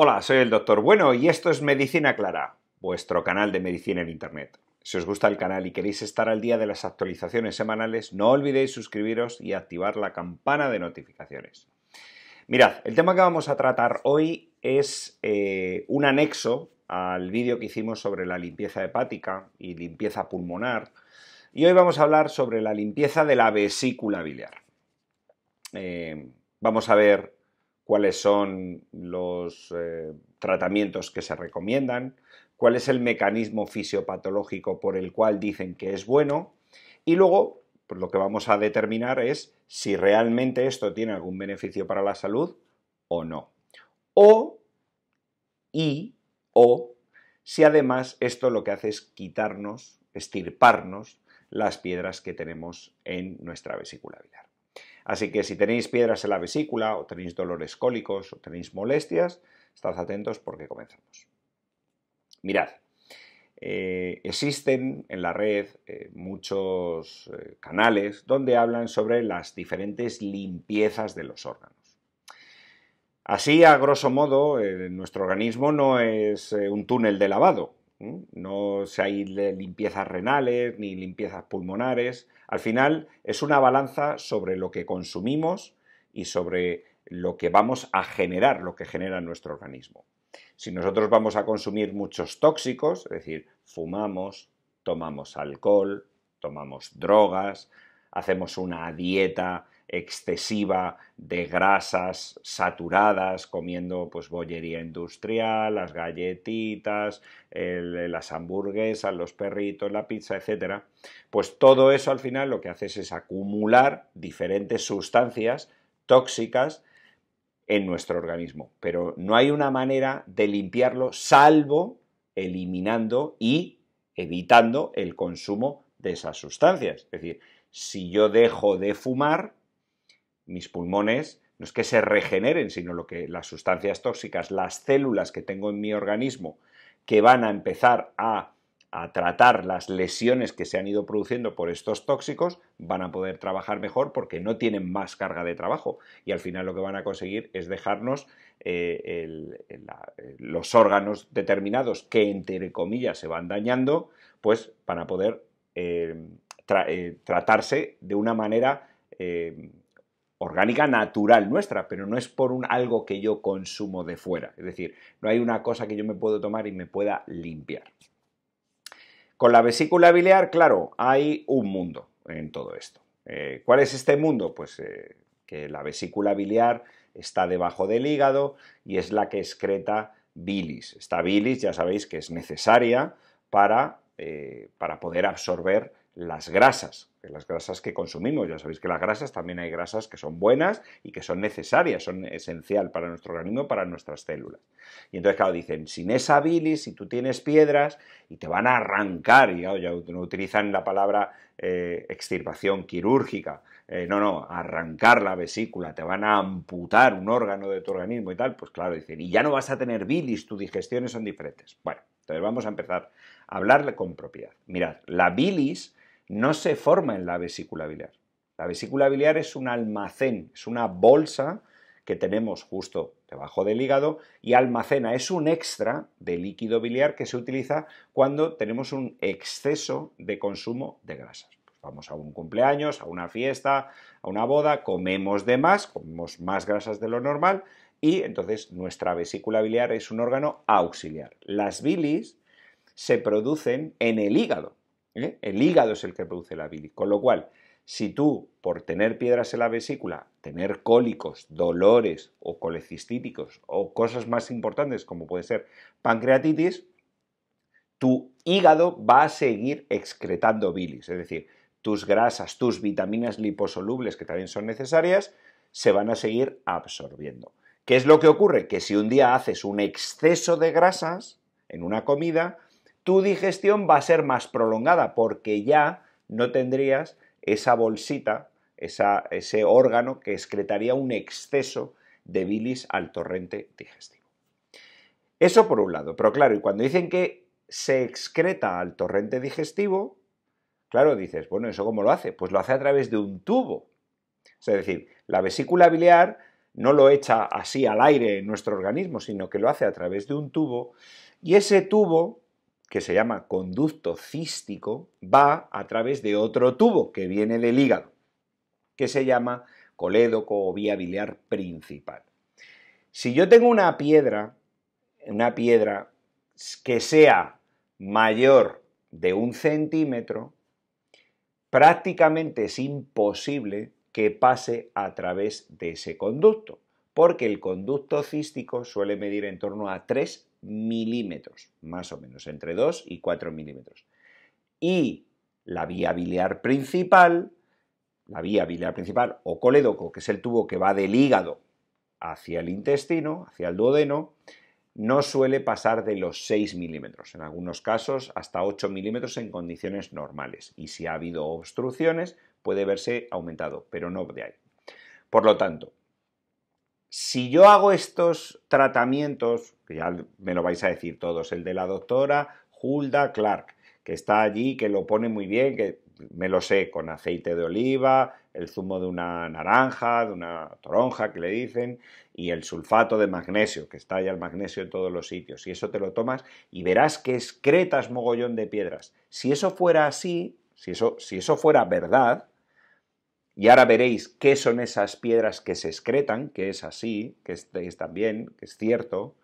Hola, soy el Doctor Bueno y esto es Medicina Clara, vuestro canal de medicina en Internet. Si os gusta el canal y queréis estar al día de las actualizaciones semanales, no olvidéis suscribiros y activar la campana de notificaciones. Mirad, el tema que vamos a tratar hoy es eh, un anexo al vídeo que hicimos sobre la limpieza hepática y limpieza pulmonar, y hoy vamos a hablar sobre la limpieza de la vesícula biliar. Eh, vamos a ver cuáles son los eh, tratamientos que se recomiendan, cuál es el mecanismo fisiopatológico por el cual dicen que es bueno y luego pues, lo que vamos a determinar es si realmente esto tiene algún beneficio para la salud o no. O y o si además esto lo que hace es quitarnos, estirparnos las piedras que tenemos en nuestra vesícula biliar. Así que si tenéis piedras en la vesícula o tenéis dolores cólicos o tenéis molestias, estad atentos porque comenzamos. Mirad, eh, existen en la red eh, muchos eh, canales donde hablan sobre las diferentes limpiezas de los órganos. Así, a grosso modo, nuestro organismo no es un túnel de lavado, no si hay limpiezas renales ni limpiezas pulmonares. Al final es una balanza sobre lo que consumimos y sobre lo que vamos a generar, lo que genera nuestro organismo. Si nosotros vamos a consumir muchos tóxicos, es decir, fumamos, tomamos alcohol, tomamos drogas, hacemos una dieta excesiva de grasas saturadas, comiendo pues bollería industrial, las galletitas, las hamburguesas, los perritos, la pizza, etcétera, pues todo eso al final lo que haces es acumular diferentes sustancias tóxicas en nuestro organismo. Pero no hay una manera de limpiarlo salvo eliminando y evitando el consumo de esas sustancias. Es decir, si yo dejo de fumar, mis pulmones no es que se regeneren, sino lo que las sustancias tóxicas, las células que tengo en mi organismo que van a empezar a, a tratar las lesiones que se han ido produciendo por estos tóxicos, van a poder trabajar mejor porque no tienen más carga de trabajo y al final lo que van a conseguir es dejarnos eh, eh, los órganos determinados que entre comillas se van dañando, pues para poder eh, tratarse de una manera orgánica natural nuestra, pero no es por un, algo que yo consumo de fuera. Es decir, no hay una cosa que yo me puedo tomar y me pueda limpiar. Con la vesícula biliar, claro, hay un mundo en todo esto. Eh, ¿Cuál es este mundo? Pues eh, que la vesícula biliar está debajo del hígado y es la que excreta bilis. Esta bilis, ya sabéis que es necesaria para eh, para poder absorber las grasas, las grasas que consumimos. Ya sabéis que las grasas también hay grasas que son buenas y que son necesarias, son esencial para nuestro organismo, para nuestras células. Y entonces, claro, dicen, sin esa bilis, si tú tienes piedras, y te van a arrancar, y ya no utilizan la palabra eh, extirpación quirúrgica, eh, no, no, arrancar la vesícula, te van a amputar un órgano de tu organismo y tal, pues claro, dicen, y ya no vas a tener bilis, tus digestiones son diferentes. Bueno. Entonces vamos a empezar a hablarle con propiedad. Mirad, la bilis no se forma en la vesícula biliar. La vesícula biliar es un almacén, es una bolsa que tenemos justo debajo del hígado y almacena, es un extra de líquido biliar que se utiliza cuando tenemos un exceso de consumo de grasas. Pues vamos a un cumpleaños, a una fiesta, a una boda, comemos de más, comemos más grasas de lo normal y entonces nuestra vesícula biliar es un órgano auxiliar. Las bilis se producen en el hígado. ¿eh? El hígado es el que produce la bilis. Con lo cual, si tú, por tener piedras en la vesícula, tener cólicos, dolores o colecistíticos o cosas más importantes como puede ser pancreatitis, tu hígado va a seguir excretando bilis. Es decir, tus grasas, tus vitaminas liposolubles que también son necesarias, se van a seguir absorbiendo. ¿Qué es lo que ocurre? Que si un día haces un exceso de grasas en una comida, tu digestión va a ser más prolongada porque ya no tendrías esa bolsita, ese órgano que excretaría un exceso de bilis al torrente digestivo. Eso por un lado, pero claro, y cuando dicen que se excreta al torrente digestivo, claro, dices, bueno, ¿eso cómo lo hace? Pues lo hace a través de un tubo. Es decir, la vesícula biliar no lo echa así al aire en nuestro organismo, sino que lo hace a través de un tubo, y ese tubo, que se llama conducto cístico, va a través de otro tubo que viene del hígado, que se llama colédoco o vía biliar principal. Si yo tengo una piedra, una piedra que sea mayor de un centímetro, prácticamente es imposible que pase a través de ese conducto, porque el conducto cístico suele medir en torno a 3 milímetros, más o menos, entre 2 y 4 milímetros. Y la vía biliar principal, la vía biliar principal o colédoco, que es el tubo que va del hígado hacia el intestino, hacia el duodeno, no suele pasar de los 6 milímetros, en algunos casos hasta 8 milímetros en condiciones normales. Y si ha habido obstrucciones, puede verse aumentado, pero no de ahí. Por lo tanto, si yo hago estos tratamientos, que ya me lo vais a decir todos, el de la doctora Hulda Clark, que está allí, que lo pone muy bien, que me lo sé, con aceite de oliva, el zumo de una naranja, de una toronja, que le dicen, y el sulfato de magnesio, que está ya el magnesio en todos los sitios. Y eso te lo tomas y verás que excretas mogollón de piedras. Si eso fuera así, si eso, si eso fuera verdad, y ahora veréis qué son esas piedras que se excretan, que es así, que estáis también, que es cierto.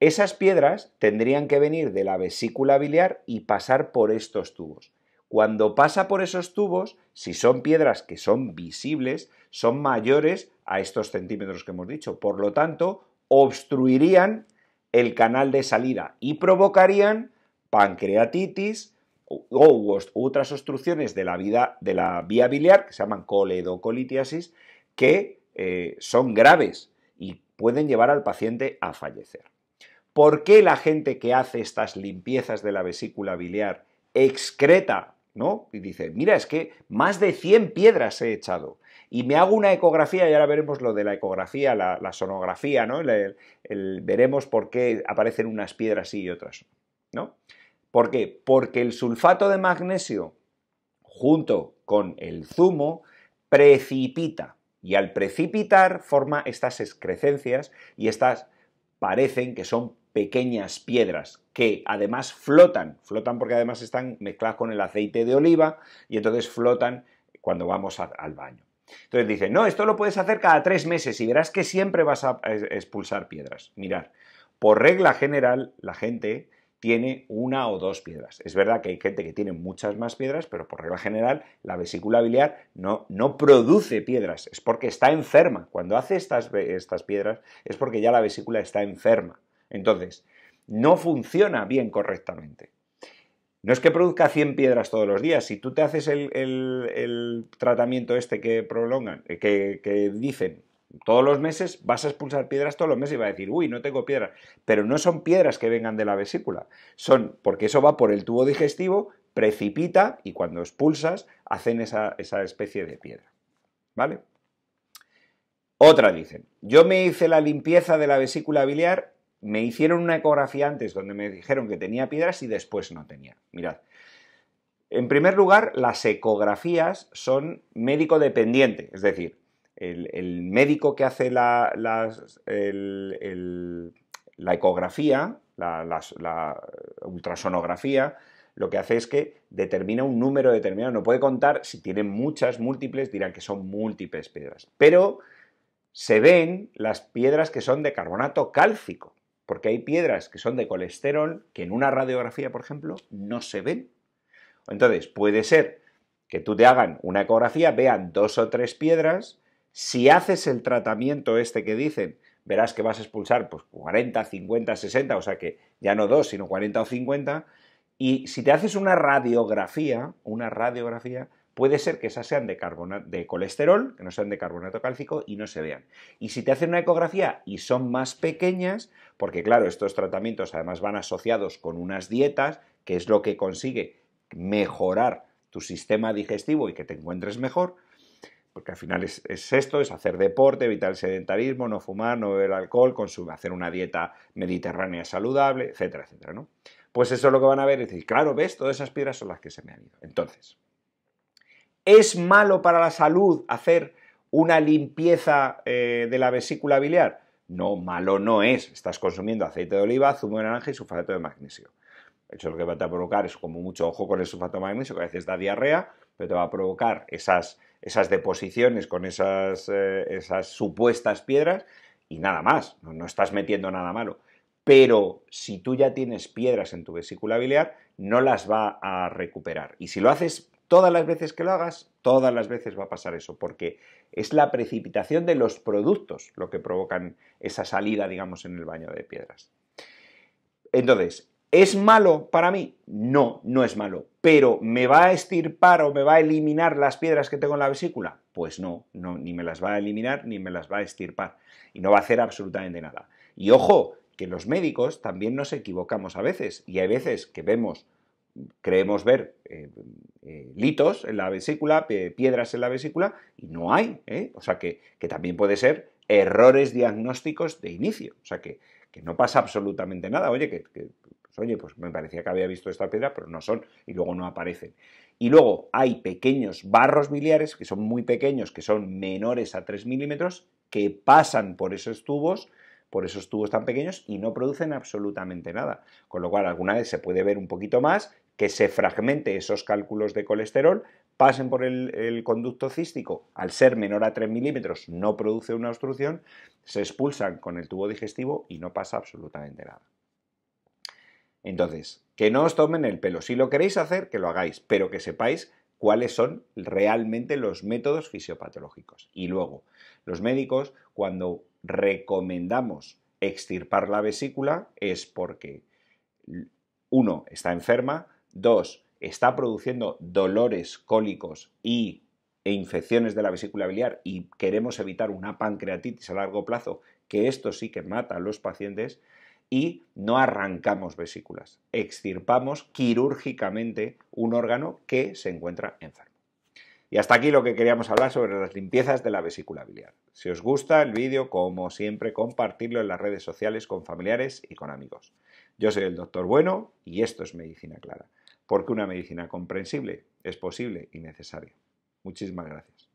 Esas piedras tendrían que venir de la vesícula biliar y pasar por estos tubos. Cuando pasa por esos tubos, si son piedras que son visibles, son mayores a estos centímetros que hemos dicho. Por lo tanto, obstruirían el canal de salida y provocarían pancreatitis, o otras obstrucciones de la, de la vía biliar, que se llaman coledocolitiasis, que eh, son graves y pueden llevar al paciente a fallecer. ¿Por qué la gente que hace estas limpiezas de la vesícula biliar excreta, ¿no? Y dice, mira, es que más de 100 piedras he echado. Y me hago una ecografía, y ahora veremos lo de la ecografía, la, sonografía, ¿no? veremos por qué aparecen unas piedras y otras, ¿no? ¿Por qué? Porque el sulfato de magnesio junto con el zumo precipita y al precipitar forma estas excrecencias y estas parecen que son pequeñas piedras que además flotan, flotan porque además están mezcladas con el aceite de oliva y entonces flotan cuando vamos al baño. Entonces dice, no, esto lo puedes hacer cada tres meses y verás que siempre vas a expulsar piedras. Mirad, por regla general la gente tiene una o dos piedras. Es verdad que hay gente que tiene muchas más piedras, pero por regla general la vesícula biliar no, no produce piedras, es porque está enferma. Cuando hace estas, estas piedras es porque ya la vesícula está enferma. Entonces, no funciona bien correctamente. No es que produzca 100 piedras todos los días. Si tú te haces el, tratamiento este que prolongan, eh, que, que dicen todos los meses vas a expulsar piedras todos los meses y va a decir, uy, no tengo piedras. Pero no son piedras que vengan de la vesícula, son porque eso va por el tubo digestivo, precipita y cuando expulsas hacen esa, esa especie de piedra. ¿Vale? Otra dicen, yo me hice la limpieza de la vesícula biliar, me hicieron una ecografía antes donde me dijeron que tenía piedras y después no tenía. Mirad, en primer lugar, las ecografías son médico dependiente, es decir, el, médico que hace la, ecografía, la, ultrasonografía, lo que hace es que determina un número determinado. No puede contar, si tiene muchas múltiples, dirán que son múltiples piedras. Pero se ven las piedras que son de carbonato cálcico, porque hay piedras que son de colesterol que en una radiografía, por ejemplo, no se ven. Entonces, puede ser que tú te hagan una ecografía, vean dos o tres piedras, si haces el tratamiento este que dicen, verás que vas a expulsar pues, 40, 50, 60, o sea que ya no dos sino 40 o 50. Y si te haces una radiografía, una radiografía, puede ser que esas sean de, de colesterol, que no sean de carbonato cálcico y no se vean. Y si te hacen una ecografía y son más pequeñas, porque claro, estos tratamientos además van asociados con unas dietas, que es lo que consigue mejorar tu sistema digestivo y que te encuentres mejor, porque al final es, esto, es hacer deporte, evitar el sedentarismo, no fumar, no beber alcohol, hacer una dieta mediterránea saludable, etcétera, etcétera, ¿no? Pues eso es lo que van a ver y decir, claro, ves, todas esas piedras son las que se me han ido. Entonces, ¿es malo para la salud hacer una limpieza eh, de la vesícula biliar? No, malo no es. Estás consumiendo aceite de oliva, zumo de naranja y sulfato de magnesio. De hecho, lo que va a provocar es como mucho ojo con el sulfato de magnesio, que a veces da diarrea, pero te va a provocar esas esas deposiciones con esas, eh, esas supuestas piedras y nada más, no, no estás metiendo nada malo. Pero si tú ya tienes piedras en tu vesícula biliar, no las va a recuperar. Y si lo haces todas las veces que lo hagas, todas las veces va a pasar eso, porque es la precipitación de los productos lo que provocan esa salida, digamos, en el baño de piedras. Entonces, ¿Es malo para mí? No, no es malo. Pero ¿me va a estirpar o me va a eliminar las piedras que tengo en la vesícula? Pues no, ni me las va a eliminar ni me las va a estirpar. Y no va a hacer absolutamente nada. Y ojo, que los médicos también nos equivocamos a veces. Y hay veces que vemos, creemos ver eh, eh, litos en la vesícula, eh, piedras en la vesícula, y no hay. O sea que, también puede ser errores diagnósticos de inicio. O sea que, no pasa absolutamente nada. Oye, que, oye, pues me parecía que había visto esta piedra, pero no son, y luego no aparecen. Y luego hay pequeños barros biliares, que son muy pequeños, que son menores a 3 milímetros, que pasan por esos tubos, por esos tubos tan pequeños, y no producen absolutamente nada. Con lo cual, alguna vez se puede ver un poquito más, que se fragmente esos cálculos de colesterol, pasen por el, el, conducto cístico, al ser menor a 3 milímetros no produce una obstrucción, se expulsan con el tubo digestivo y no pasa absolutamente nada. Entonces, que no os tomen el pelo. Si lo queréis hacer, que lo hagáis, pero que sepáis cuáles son realmente los métodos fisiopatológicos. Y luego, los médicos, cuando recomendamos extirpar la vesícula, es porque, uno, está enferma, dos, está produciendo dolores cólicos e infecciones de la vesícula biliar y queremos evitar una pancreatitis a largo plazo, que esto sí que mata a los pacientes, y no arrancamos vesículas, extirpamos quirúrgicamente un órgano que se encuentra enfermo. Y hasta aquí lo que queríamos hablar sobre las limpiezas de la vesícula biliar. Si os gusta el vídeo, como siempre, compartidlo en las redes sociales con familiares y con amigos. Yo soy el doctor Bueno y esto es Medicina Clara, porque una medicina comprensible es posible y necesaria. Muchísimas gracias.